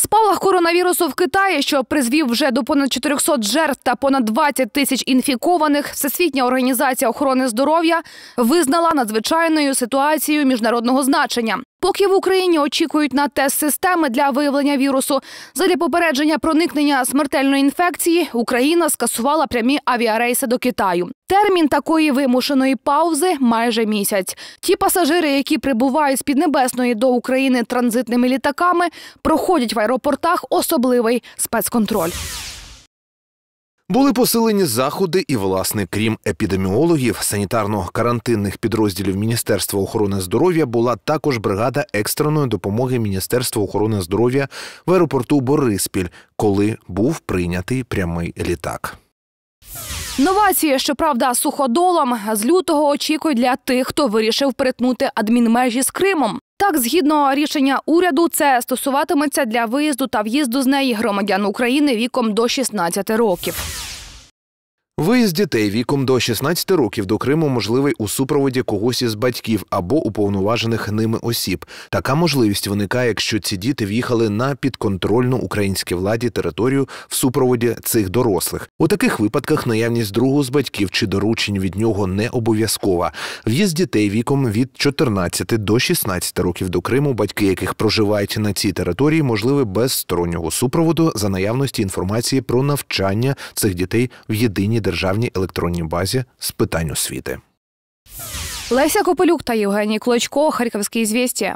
Спалах коронавірусу в Китаї, що призвів вже до понад 400 жертв та понад 20 тисяч інфікованих, всесвітня організація охорони здоров'я визнала надзвичайною ситуацією міжнародного значення. Поки в Україні очікують на тест системи для виявлення вірусу, задля попередження проникнення смертельної інфекції Україна скасувала прямі авіарейси до Китаю. Термін такої вимушеної паузи майже місяць. Ті пасажири, які прибувають з Піднебесної до України транзитними літаками, проходять в аеропортах особливий спецконтроль. Були посилені заходи, і, власне, крім епідеміологів, санітарно-карантинних підрозділів Міністерства охорони здоров'я була також бригада екстреної допомоги Міністерства охорони здоров'я в аеропорту Бориспіль, коли був прийнятий прямий літак. Новації, щоправда, суходолом з лютого очікують для тих, хто вирішив перетнути адмінмежі з Кримом. Так, згідно рішення уряду, це стосуватиметься для виїзду та в'їзду з неї громадян України віком до 16 років. Виїзд дітей віком до 16 років до Криму можливий у супроводі когось із батьків або уповноважених ними осіб. Така можливість виникає, якщо ці діти в'їхали на підконтрольну українській владі територію в супроводі цих дорослих. У таких випадках наявність другого з батьків чи доручень від нього не обов'язкова. В'їзд дітей віком від 14 до 16 років до Криму, батьки яких проживають на цій території, можливий без стороннього супроводу за наявності інформації про навчання цих дітей в єдиній державі державній електронній базі з питань освіти. Леся Копилюк та Євгеній Клочко Харківські звісті.